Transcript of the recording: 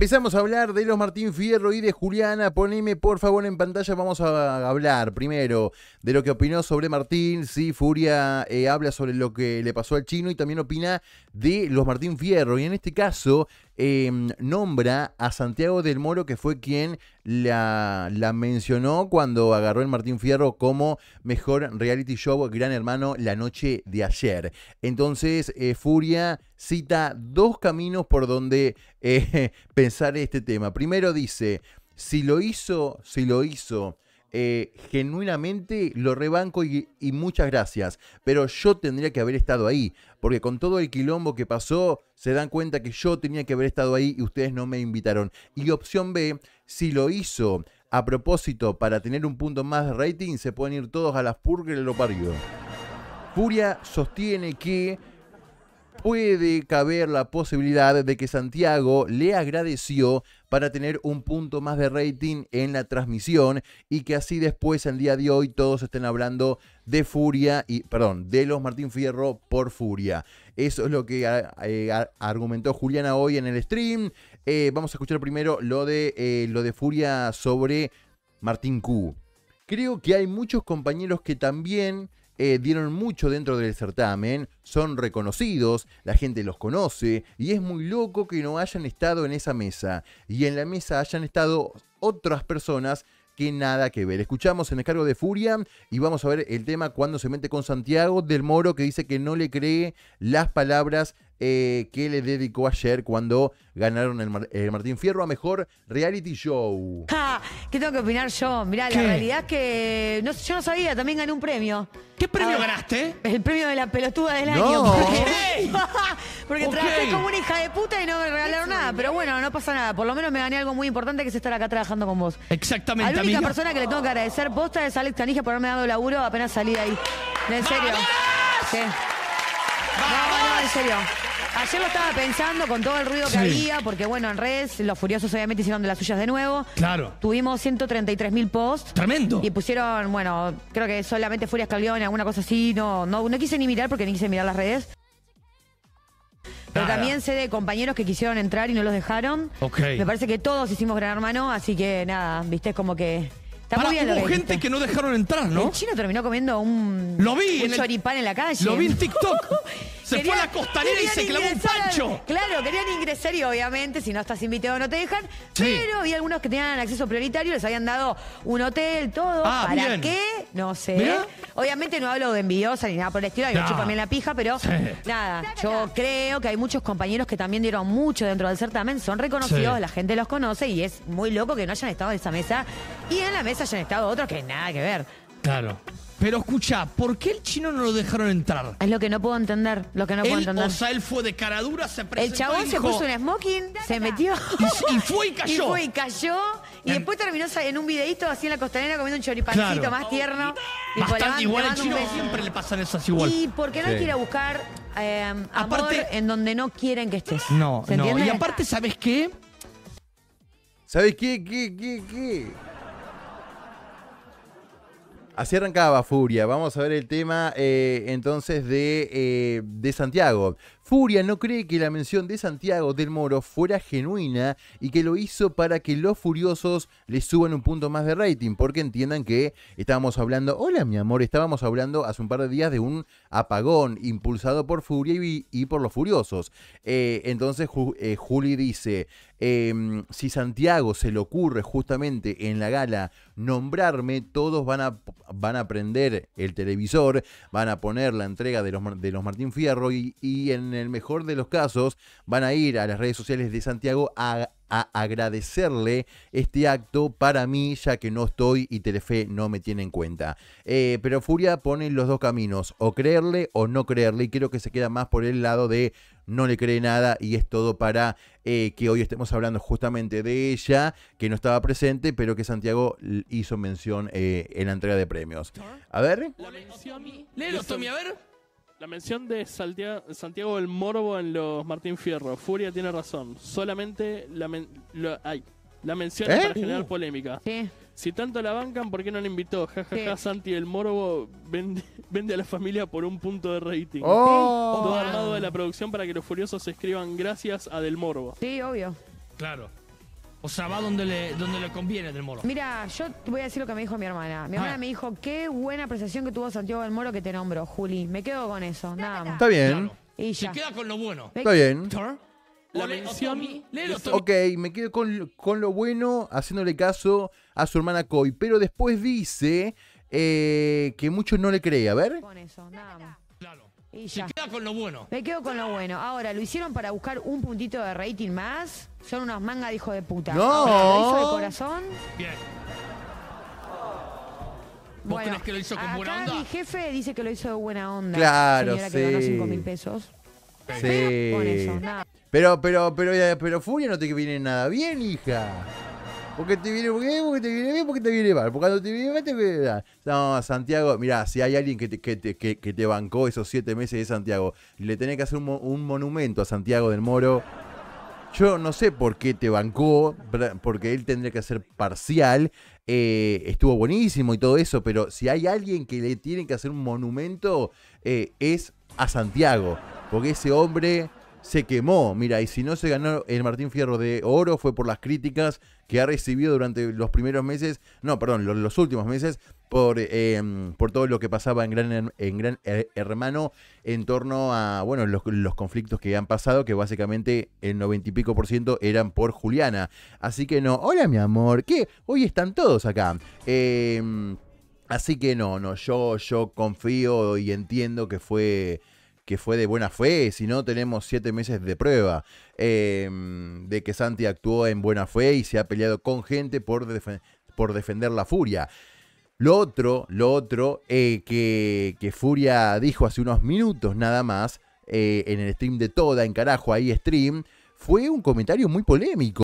Empezamos a hablar de los Martín Fierro y de Juliana. Poneme por favor en pantalla. Vamos a hablar primero de lo que opinó sobre Martín. Sí, Furia eh, habla sobre lo que le pasó al chino y también opina de los Martín Fierro. Y en este caso, Em, nombra a Santiago del Moro, que fue quien la, mencionó cuando agarró el Martín Fierro como mejor reality show Gran Hermano la noche de ayer. Entonces, eh, Furia cita dos caminos por donde eh, pensar este tema. Primero dice, si lo hizo, si lo hizo eh, genuinamente lo rebanco y, muchas gracias. Pero yo tendría que haber estado ahí, porque con todo el quilombo que pasó, se dan cuenta que yo tenía que haber estado ahí y ustedes no me invitaron. Y opción B, si lo hizo a propósito para tener un punto más de rating, se pueden ir todos a las purgas de lo parió. Furia sostiene que puede caber la posibilidad de que Santiago le agradeció para tener un punto más de rating en la transmisión y que así después, el día de hoy, todos estén hablando de Furia y, perdón, de los Martín Fierro por Furia. Eso es lo que ah, eh, argumentó Juliana hoy en el stream. Eh, vamos a escuchar primero lo de, eh, lo de Furia sobre Martín Q. Creo que hay muchos compañeros que también eh, dieron mucho dentro del certamen, son reconocidos, la gente los conoce y es muy loco que no hayan estado en esa mesa y en la mesa hayan estado otras personas que nada que ver. Escuchamos en el cargo de Furia y vamos a ver el tema cuando se mete con Santiago del Moro que dice que no le cree las palabras eh, que le dedicó ayer cuando ganaron el, Martín Fierro a Mejor Reality Show. ¿Qué tengo que opinar yo? Mirá, la realidad es que yo no sabía, también gané un premio. ¿Qué premio ah, ganaste? El premio de la pelotuda del año. Porque, porque trabajé como una hija de puta y no me regalaron nada. Pero bueno, no pasa nada. Por lo menos me gané algo muy importante que es estar acá trabajando con vos. Exactamente. A la única persona que le tengo que agradecer posta de Alex Canija por haberme dado laburo apenas salí de ahí. En serio. Sí. No, no, en serio. Ayer lo estaba pensando con todo el ruido que había, porque bueno, en redes los furiosos obviamente hicieron de las suyas de nuevo. Claro. Tuvimos 133 mil posts. Tremendo. Y pusieron, bueno, creo que solamente Furia Escalión, alguna cosa así. No, no, no quise ni mirar porque ni quise mirar las redes. Pero también sé de compañeros que quisieron entrar y no los dejaron. Ok. Me parece que todos hicimos gran hermano, así que nada, viste, es como que. Está muy hubo gente que no dejaron entrar, ¿no? chino terminó comiendo un, Lo vi un en choripán en la calle. Lo vi en TikTok. Se fue a la costanera y se clavó un pancho. Claro, querían ingresar y obviamente si no estás invitado no te dejan. Pero había algunos que tenían acceso prioritario, les habían dado un hotel, todo. Ah, ¿Para qué? No sé. Obviamente no hablo de envidiosa ni nada por el estilo, hay también también la pija, pero nada. Yo creo que hay muchos compañeros que también dieron mucho dentro del certamen, son reconocidos, la gente los conoce y es muy loco que no hayan estado en esa mesa y en la mesa hayan estado otros que nada que ver. Claro. Pero escucha, ¿por qué el chino no lo dejaron entrar? Es lo que no puedo entender, lo que no puedo entender. O sea, él fue de caradura, se presentó El chabón se puso un smoking, se metió. Y, fue y cayó. Y fue y cayó. Y después terminó en un videito así en la costanera comiendo un choripancito más tierno. Y Bastante igual al chino siempre le pasan esas igual. Y por qué no quiere hay que ir a buscar em, amor en donde no quieren que estés. No, no. Y aparte, ¿sabes qué? ¿Sabes qué? ¿Qué? ¿Qué? ¿Qué? Así arrancaba Furia. Vamos a ver el tema eh, entonces de eh, Santiago. Furia no cree que la mención de Santiago del Moro fuera genuina y que lo hizo para que los furiosos le suban un punto más de rating, porque entiendan que estábamos hablando, hola mi amor, estábamos hablando hace un par de días de un apagón impulsado por Furia y, por los furiosos. Eh, entonces eh, Juli dice, em, si Santiago se le ocurre justamente en la gala nombrarme, todos van a, van a prender el televisor, van a poner la entrega de los, Martín Fierro y en el mejor de los casos van a ir a las redes sociales de Santiago a, agradecerle este acto para mí, ya que no estoy y Telefe no me tiene en cuenta. Eh, pero Furia pone los dos caminos, o creerle o no creerle, y creo que se queda más por el lado de no le cree nada y es todo para eh, que hoy estemos hablando justamente de ella, que no estaba presente, pero que Santiago hizo mención eh, en la entrega de premios. ¿Ah? A ver. a ver. La mención de Santiago del Morbo en los Martín Fierro. Furia tiene razón. Solamente la, men la mención es ¿Eh? para generar uh. polémica. Si tanto la bancan, ¿por qué no la invitó? Jajaja, ja, ja, Santi del Morbo vende, a la familia por un punto de rating. Oh. Todo armado de la producción para que los furiosos escriban gracias a Del Morbo. Sí, obvio. Claro. O sea, va donde le, donde le conviene del Moro. Mira, yo te voy a decir lo que me dijo mi hermana. Mi hermana ah. me dijo, qué buena apreciación que tuvo Santiago del Moro que te nombró, Juli. Me quedo con eso, nada más. Está bien. Y Se queda con lo bueno. Está bien. Ok, me quedo con, lo bueno, haciéndole caso a su hermana Coy. Pero después dice eh, que muchos no le creen. A ver. Con eso, nada más. Y Se queda con lo bueno. Me quedo con lo bueno. Ahora, ¿lo hicieron para buscar un puntito de rating más? Son unos mangas de hijo de puta. No. Ahora, ¿Lo hizo de corazón? Bien. ¿Vos bueno, crees que lo hizo con buena onda? mi jefe dice que lo hizo de buena onda. Claro, señora sí. que ganó 5 mil pesos. Sí. Pero, por eso, nada. pero, pero, pero, eh, pero Furia no te viene nada bien, hija. Porque te viene bien, porque te viene bien, porque te viene mal. Porque cuando te viene mal, te viene mal. No, Santiago, mira si hay alguien que te, que, bancó esos siete meses de Santiago le tenés que hacer un, monumento a Santiago del Moro. Yo no sé por qué te bancó, porque él tendría que ser parcial. Eh, estuvo buenísimo y todo eso, pero si hay alguien que le tiene que hacer un monumento, eh, es a Santiago. Porque ese hombre se quemó. Mira, y si no se ganó el Martín Fierro de Oro fue por las críticas que ha recibido durante los primeros meses, no, perdón, los, últimos meses, por, em, por todo lo que pasaba en Gran, Hermano en torno a, bueno, los, conflictos que han pasado, que básicamente el noventa y pico por ciento eran por Juliana. Así que no, hola mi amor, ¿qué? Hoy están todos acá. Em, así que no, no, yo, yo confío y entiendo que fue que fue de buena fe, si no tenemos siete meses de prueba em, de que Santi actuó en buena fe y se ha peleado con gente por, por defender la furia. Lo otro, lo otro eh, que, Furia dijo hace unos minutos nada más, eh, en el stream de Toda, en carajo, ahí stream, fue un comentario muy polémico.